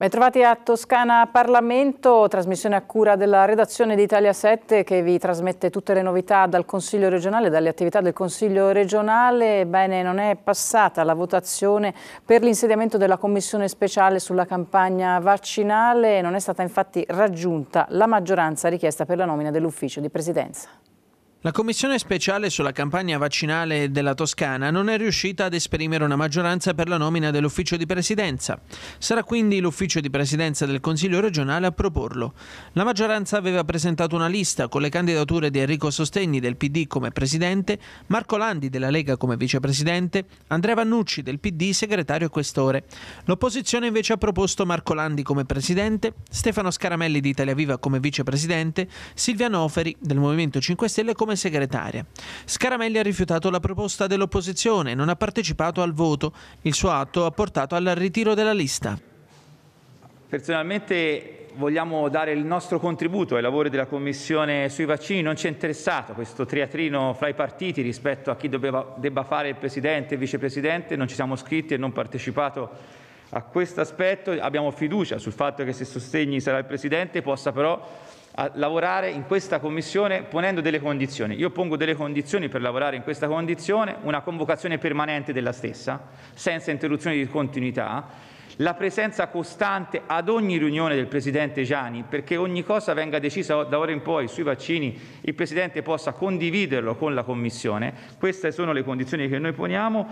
Ben trovati a Toscana Parlamento, trasmissione a cura della redazione di Italia 7 che vi trasmette tutte le novità dal Consiglio regionale, dalle attività del Consiglio regionale. Bene, non è passata la votazione per l'insediamento della Commissione speciale sulla campagna vaccinale, non è stata infatti raggiunta la maggioranza richiesta per la nomina dell'ufficio di presidenza. La commissione speciale sulla campagna vaccinale della Toscana non è riuscita ad esprimere una maggioranza per la nomina dell'ufficio di presidenza. Sarà quindi l'ufficio di presidenza del Consiglio regionale a proporlo. La maggioranza aveva presentato una lista con le candidature di Enrico Sostegni del PD come presidente, Marco Landi della Lega come vicepresidente, Andrea Vannucci del PD segretario e questore. L'opposizione invece ha proposto Marco Landi come presidente, Stefano Scaramelli di Italia Viva come vicepresidente, Silvia Noferi del Movimento 5 Stelle come come segretaria. Scaramelli ha rifiutato la proposta dell'opposizione, e non ha partecipato al voto. Il suo atto ha portato al ritiro della lista. Personalmente vogliamo dare il nostro contributo ai lavori della Commissione sui vaccini, non ci è interessato questo triatrino fra i partiti rispetto a chi doveva, debba fare il Presidente e il Vicepresidente, non ci siamo iscritti e non partecipato a questo aspetto, abbiamo fiducia sul fatto che se sostegni sarà il Presidente possa però a lavorare in questa commissione ponendo delle condizioni. Io pongo delle condizioni per lavorare in questa condizione, una convocazione permanente della stessa, senza interruzioni di continuità, la presenza costante ad ogni riunione del Presidente Gianni, perché ogni cosa venga decisa da ora in poi sui vaccini, il Presidente possa condividerlo con la Commissione. Queste sono le condizioni che noi poniamo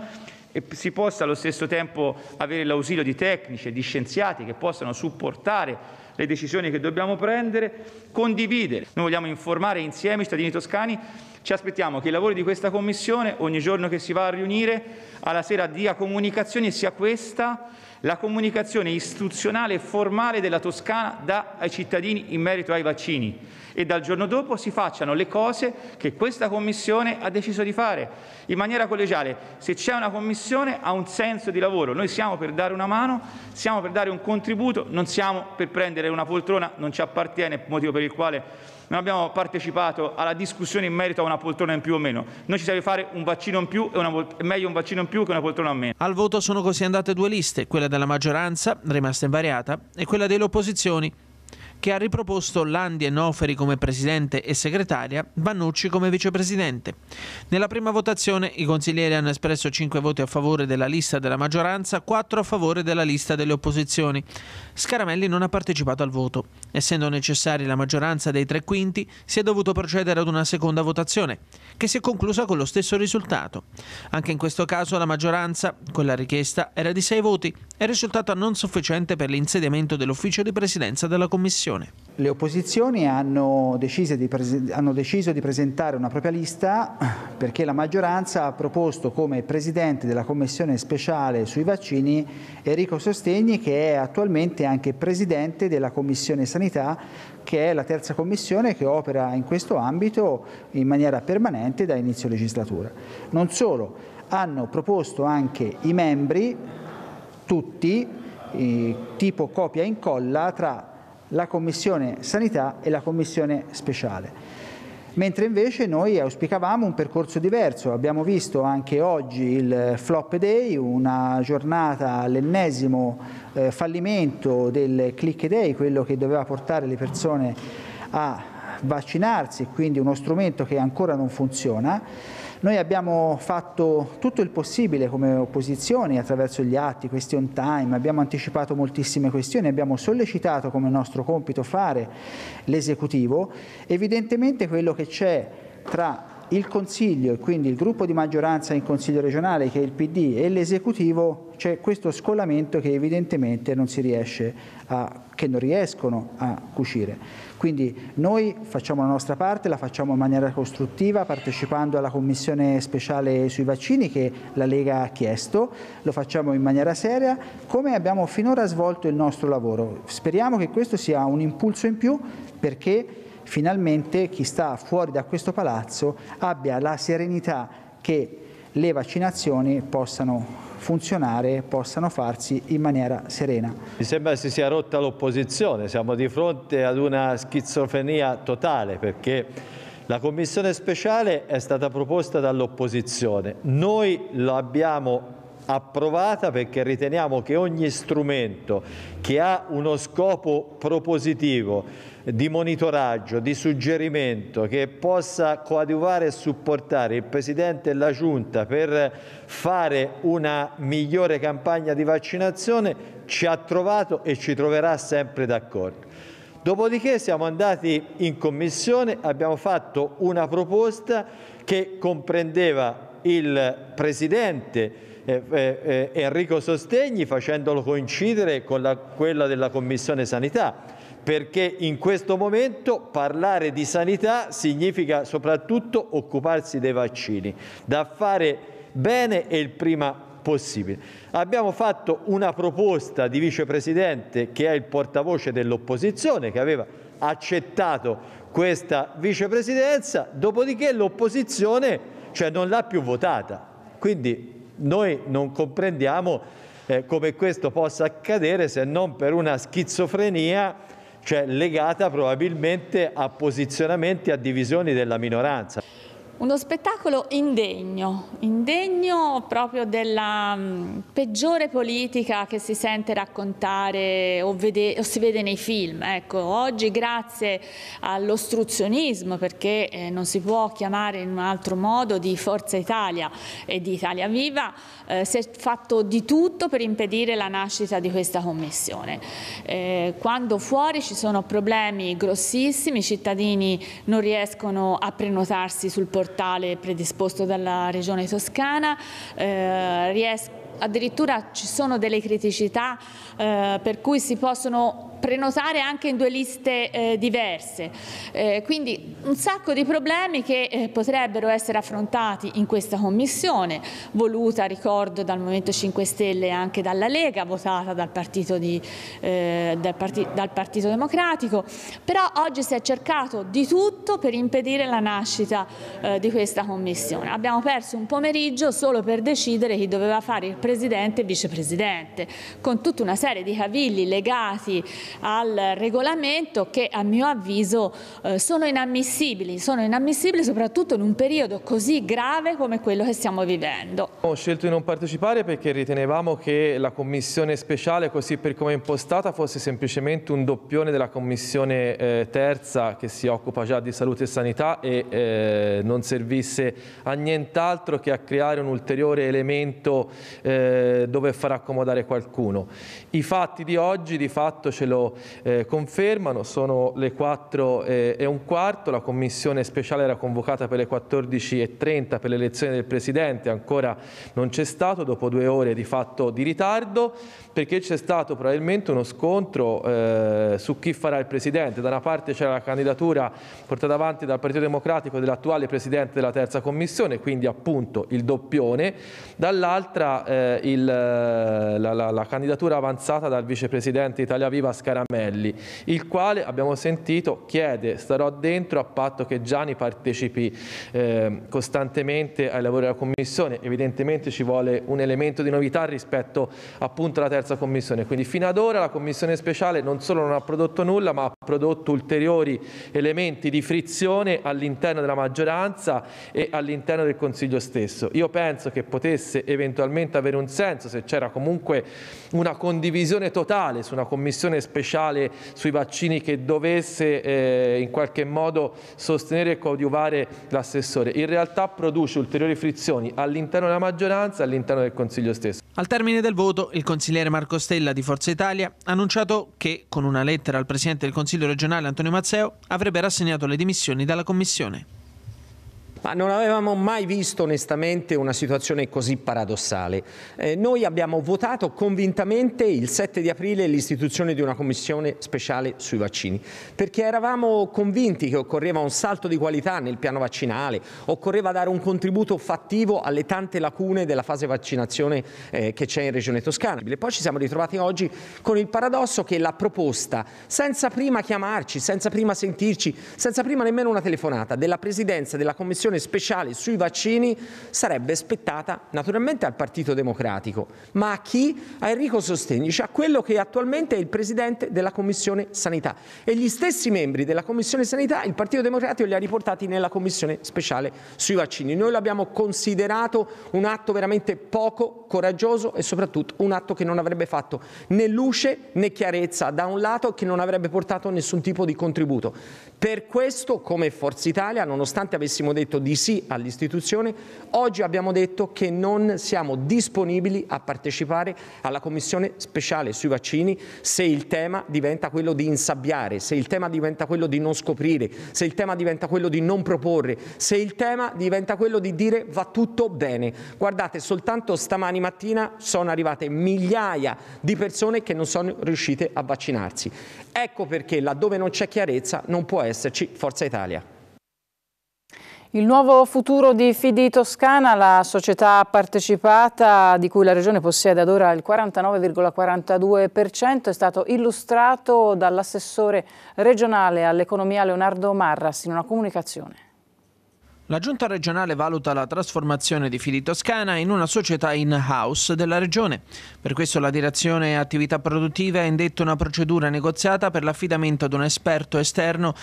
e si possa allo stesso tempo avere l'ausilio di tecnici e di scienziati che possano supportare le decisioni che dobbiamo prendere, condividere. Noi vogliamo informare insieme i cittadini toscani, ci aspettiamo che i lavori di questa Commissione, ogni giorno che si va a riunire, alla sera dia comunicazioni e sia questa la comunicazione istituzionale e formale della Toscana dà ai cittadini in merito ai vaccini e dal giorno dopo si facciano le cose che questa Commissione ha deciso di fare in maniera collegiale. Se c'è una Commissione ha un senso di lavoro, noi siamo per dare una mano, siamo per dare un contributo, non siamo per prendere una poltrona, non ci appartiene, motivo per il quale non abbiamo partecipato alla discussione in merito a una poltrona in più o meno. Noi ci serve fare un vaccino in più e una, meglio un vaccino in più che una poltrona in meno. Al voto sono così andate due liste, quella della maggioranza, rimasta invariata, e quella delle opposizioni, che ha riproposto Landi e Noferi come presidente e segretaria, Vannucci come vicepresidente. Nella prima votazione i consiglieri hanno espresso 5 voti a favore della lista della maggioranza, 4 a favore della lista delle opposizioni. Scaramelli non ha partecipato al voto. Essendo necessaria la maggioranza dei tre quinti, si è dovuto procedere ad una seconda votazione, che si è conclusa con lo stesso risultato. Anche in questo caso la maggioranza, quella richiesta, era di 6 voti e risultato non sufficiente per l'insediamento dell'ufficio di presidenza della Commissione dell'opposizione. Le opposizioni hanno deciso, di hanno deciso di presentare una propria lista perché la maggioranza ha proposto come presidente della commissione speciale sui vaccini Enrico Sostegni che è attualmente anche presidente della commissione sanità che è la terza commissione che opera in questo ambito in maniera permanente da inizio legislatura. Non solo, hanno proposto anche i membri tutti tipo copia e incolla tra la Commissione Sanità e la Commissione Speciale. Mentre invece noi auspicavamo un percorso diverso, abbiamo visto anche oggi il flop day, una giornata all'ennesimo eh, fallimento del click day, quello che doveva portare le persone a vaccinarsi, quindi uno strumento che ancora non funziona noi abbiamo fatto tutto il possibile come opposizione attraverso gli atti, question time, abbiamo anticipato moltissime questioni, abbiamo sollecitato come nostro compito fare l'esecutivo. Evidentemente quello che c'è tra il Consiglio e quindi il gruppo di maggioranza in Consiglio regionale che è il PD e l'esecutivo c'è questo scollamento che evidentemente non si riesce a, che non riescono a cucire. Quindi noi facciamo la nostra parte, la facciamo in maniera costruttiva partecipando alla commissione speciale sui vaccini che la Lega ha chiesto, lo facciamo in maniera seria come abbiamo finora svolto il nostro lavoro. Speriamo che questo sia un impulso in più perché finalmente chi sta fuori da questo palazzo abbia la serenità che le vaccinazioni possano funzionare possano farsi in maniera serena. Mi sembra si sia rotta l'opposizione, siamo di fronte ad una schizofrenia totale perché la commissione speciale è stata proposta dall'opposizione, noi lo abbiamo approvata perché riteniamo che ogni strumento che ha uno scopo propositivo di monitoraggio, di suggerimento che possa coadiuvare e supportare il Presidente e la Giunta per fare una migliore campagna di vaccinazione ci ha trovato e ci troverà sempre d'accordo. Dopodiché siamo andati in commissione, abbiamo fatto una proposta che comprendeva il Presidente eh, eh, eh, Enrico Sostegni facendolo coincidere con la, quella della Commissione Sanità, perché in questo momento parlare di sanità significa soprattutto occuparsi dei vaccini, da fare bene e il prima possibile. Abbiamo fatto una proposta di vicepresidente che è il portavoce dell'opposizione che aveva accettato questa vicepresidenza, dopodiché l'opposizione cioè, non l'ha più votata. Quindi noi non comprendiamo eh, come questo possa accadere se non per una schizofrenia cioè legata probabilmente a posizionamenti, a divisioni della minoranza. Uno spettacolo indegno, indegno proprio della mm, peggiore politica che si sente raccontare o, vede, o si vede nei film. Ecco, oggi grazie all'ostruzionismo, perché eh, non si può chiamare in un altro modo, di Forza Italia e di Italia Viva, eh, si è fatto di tutto per impedire la nascita di questa commissione. Eh, quando fuori ci sono problemi grossissimi, i cittadini non riescono a prenotarsi sul portale portale predisposto dalla Regione Toscana, eh, addirittura ci sono delle criticità eh, per cui si possono prenotare anche in due liste eh, diverse. Eh, quindi un sacco di problemi che eh, potrebbero essere affrontati in questa commissione, voluta, ricordo, dal Movimento 5 Stelle e anche dalla Lega, votata dal Partito, di, eh, dal, parti, dal partito Democratico, però oggi si è cercato di tutto per impedire la nascita eh, di questa commissione. Abbiamo perso un pomeriggio solo per decidere chi doveva fare il Presidente e Vicepresidente, con tutta una serie di cavilli legati al regolamento che a mio avviso eh, sono inammissibili, sono inammissibili soprattutto in un periodo così grave come quello che stiamo vivendo. Ho scelto di non partecipare perché ritenevamo che la commissione speciale così per come è impostata fosse semplicemente un doppione della commissione eh, terza che si occupa già di salute e sanità e eh, non servisse a nient'altro che a creare un ulteriore elemento eh, dove far accomodare qualcuno. I fatti di oggi di fatto ce lo lo eh, confermano, sono le 4 eh, e un quarto, la commissione speciale era convocata per le 14.30 per l'elezione del Presidente, ancora non c'è stato, dopo due ore di fatto di ritardo, perché c'è stato probabilmente uno scontro eh, su chi farà il Presidente, da una parte c'era la candidatura portata avanti dal Partito Democratico dell'attuale Presidente della terza commissione, quindi appunto il doppione, dall'altra eh, eh, la, la, la, candidatura avanzata dal Vicepresidente Italia Viva Scarpa Caramelli, il quale abbiamo sentito chiede starò dentro a patto che Gianni partecipi eh, costantemente ai lavori della Commissione, evidentemente ci vuole un elemento di novità rispetto appunto alla terza Commissione, quindi fino ad ora la Commissione speciale non solo non ha prodotto nulla ma ha prodotto ulteriori elementi di frizione all'interno della maggioranza e all'interno del Consiglio stesso. Io penso che potesse eventualmente avere un senso se c'era comunque una condivisione totale su una commissione speciale sui vaccini che dovesse eh, in qualche modo sostenere e coadiuvare l'assessore. In realtà produce ulteriori frizioni all'interno della maggioranza e all'interno del Consiglio stesso. Al termine del voto il consigliere Marco Stella di Forza Italia ha annunciato che con una lettera al Presidente del Consiglio Consiglio regionale Antonio Mazzeo avrebbe rassegnato le dimissioni dalla Commissione. Ma non avevamo mai visto onestamente una situazione così paradossale. Eh, noi abbiamo votato convintamente il 7 di aprile l'istituzione di una commissione speciale sui vaccini, perché eravamo convinti che occorreva un salto di qualità nel piano vaccinale, occorreva dare un contributo fattivo alle tante lacune della fase vaccinazione eh, che c'è in Regione Toscana. E poi ci siamo ritrovati oggi con il paradosso che la proposta, senza prima chiamarci, senza prima sentirci, senza prima nemmeno una telefonata, della Presidenza della Commissione commissione speciale sui vaccini sarebbe spettata naturalmente al Partito Democratico, ma a chi? A Enrico Sostegni, cioè a quello che attualmente è il presidente della commissione sanità. E gli stessi membri della commissione sanità il Partito Democratico li ha riportati nella commissione speciale sui vaccini. Noi l'abbiamo considerato un atto veramente poco coraggioso e soprattutto un atto che non avrebbe fatto né luce né chiarezza da un lato che non avrebbe portato nessun tipo di contributo. Per questo, come Forza Italia, nonostante avessimo detto di sì all'istituzione, oggi abbiamo detto che non siamo disponibili a partecipare alla commissione speciale sui vaccini se il tema diventa quello di insabbiare, se il tema diventa quello di non scoprire, se il tema diventa quello di non proporre, se il tema diventa quello di dire va tutto bene. Guardate, soltanto stamani mattina sono arrivate migliaia di persone che non sono riuscite a vaccinarsi. Ecco perché laddove non c'è chiarezza non può esserci Forza Italia. Il nuovo futuro di Fidi Toscana, la società partecipata di cui la Regione possiede ad ora il 49,42%, è stato illustrato dall'assessore regionale all'economia Leonardo Marras in una comunicazione. La Giunta regionale valuta la trasformazione di Fidi Toscana in una società in-house della Regione. Per questo la Direzione Attività Produttive ha indetto una procedura negoziata per l'affidamento ad un esperto esterno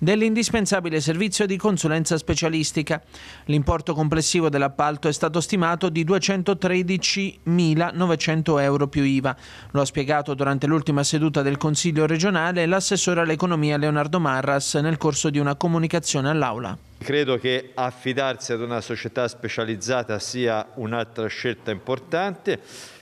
dell'indispensabile servizio di consulenza specialistica. L'importo complessivo dell'appalto è stato stimato di 213.900 euro più IVA. Lo ha spiegato durante l'ultima seduta del Consiglio regionale l'assessore all'economia Leonardo Marras nel corso di una comunicazione all'Aula. Credo che affidarsi ad una società specializzata sia un'altra scelta importante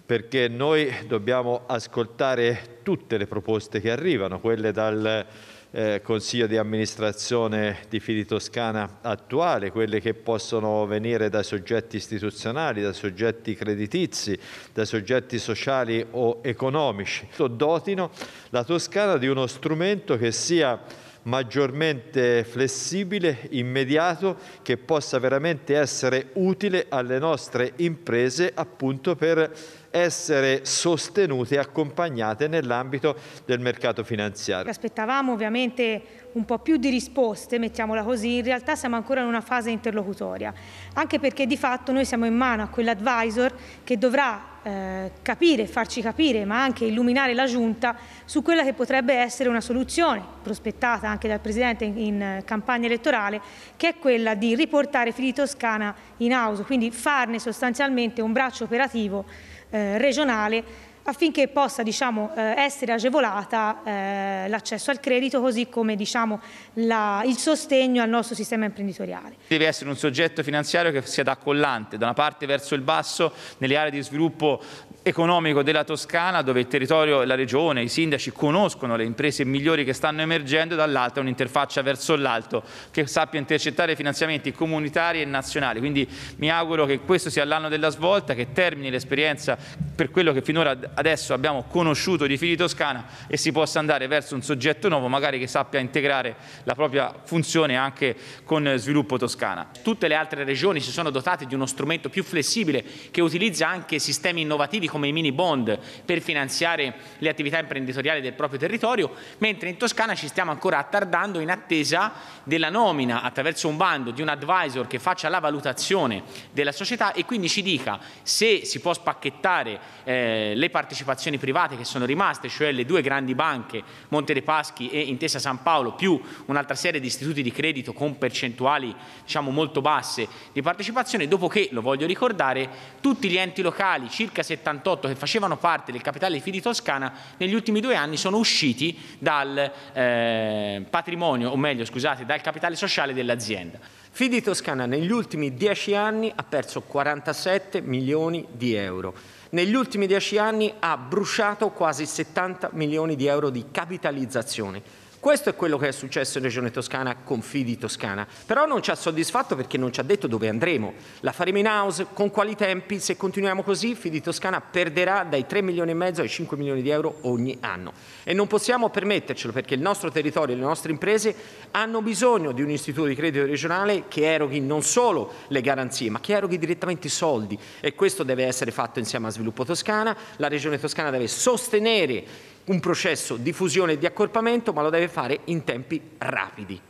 perché noi dobbiamo ascoltare tutte le proposte che arrivano, quelle dal eh, consiglio di amministrazione di Fili Toscana attuale, quelle che possono venire da soggetti istituzionali, da soggetti creditizi, da soggetti sociali o economici. Dotino la Toscana di uno strumento che sia maggiormente flessibile, immediato, che possa veramente essere utile alle nostre imprese appunto per essere sostenute e accompagnate nell'ambito del mercato finanziario. Aspettavamo ovviamente un po' più di risposte, mettiamola così, in realtà siamo ancora in una fase interlocutoria, anche perché di fatto noi siamo in mano a quell'advisor che dovrà eh, capire, farci capire, ma anche illuminare la Giunta su quella che potrebbe essere una soluzione prospettata anche dal Presidente in campagna elettorale, che è quella di riportare Fili Toscana in house, quindi farne sostanzialmente un braccio operativo eh, regionale affinché possa diciamo, eh, essere agevolata eh, l'accesso al credito così come diciamo, la, il sostegno al nostro sistema imprenditoriale. Deve essere un soggetto finanziario che sia da collante da una parte verso il basso nelle aree di sviluppo economico della Toscana, dove il territorio, la regione, i sindaci conoscono le imprese migliori che stanno emergendo, dall'altra un'interfaccia verso l'alto che sappia intercettare finanziamenti comunitari e nazionali. Quindi mi auguro che questo sia l'anno della svolta, che termini l'esperienza per quello che finora adesso abbiamo conosciuto di Fili Toscana e si possa andare verso un soggetto nuovo, magari che sappia integrare la propria funzione anche con sviluppo toscana. Tutte le altre regioni si sono dotate di uno strumento più flessibile che utilizza anche sistemi innovativi come come i mini bond per finanziare le attività imprenditoriali del proprio territorio, mentre in Toscana ci stiamo ancora attardando in attesa della nomina attraverso un bando di un advisor che faccia la valutazione della società e quindi ci dica se si può spacchettare eh, le partecipazioni private che sono rimaste, cioè le due grandi banche, Monte dei Paschi e Intesa San Paolo, più un'altra serie di istituti di credito con percentuali diciamo, molto basse di partecipazione, dopo che, lo voglio ricordare, tutti gli enti locali, circa 78 1948 che facevano parte del capitale FI di Toscana negli ultimi due anni sono usciti dal eh, patrimonio, o meglio scusate, dal capitale sociale dell'azienda. Fidi Toscana negli ultimi dieci anni ha perso 47 milioni di euro. Negli ultimi dieci anni ha bruciato quasi 70 milioni di euro di capitalizzazione. Questo è quello che è successo in Regione Toscana con Fidi Toscana, però non ci ha soddisfatto perché non ci ha detto dove andremo. La faremo in house, con quali tempi, se continuiamo così Fidi Toscana perderà dai 3 milioni e mezzo ai 5 milioni di euro ogni anno e non possiamo permettercelo perché il nostro territorio e le nostre imprese hanno bisogno di un istituto di credito regionale che eroghi non solo le garanzie ma che eroghi direttamente i soldi e questo deve essere fatto insieme a Sviluppo Toscana, la Regione Toscana deve sostenere un processo di fusione e di accorpamento, ma lo deve fare in tempi rapidi.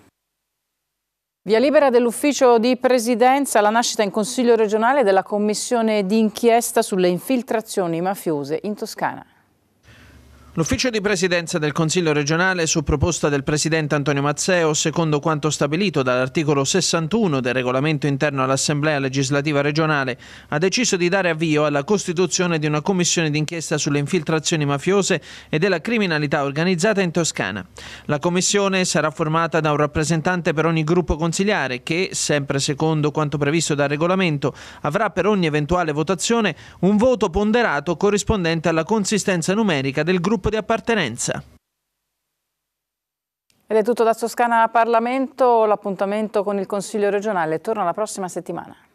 Via libera dell'ufficio di presidenza la nascita in Consiglio regionale della commissione d'inchiesta sulle infiltrazioni mafiose in Toscana. L'ufficio di presidenza del Consiglio regionale, su proposta del Presidente Antonio Mazzeo, secondo quanto stabilito dall'articolo 61 del regolamento interno all'Assemblea legislativa regionale, ha deciso di dare avvio alla costituzione di una commissione d'inchiesta sulle infiltrazioni mafiose e della criminalità organizzata in Toscana. La commissione sarà formata da un rappresentante per ogni gruppo consigliare che, sempre secondo quanto previsto dal regolamento, avrà per ogni eventuale votazione un voto ponderato corrispondente alla consistenza numerica del gruppo di appartenenza. Ed è tutto da Toscana Parlamento, l'appuntamento con il Consiglio regionale torna la prossima settimana.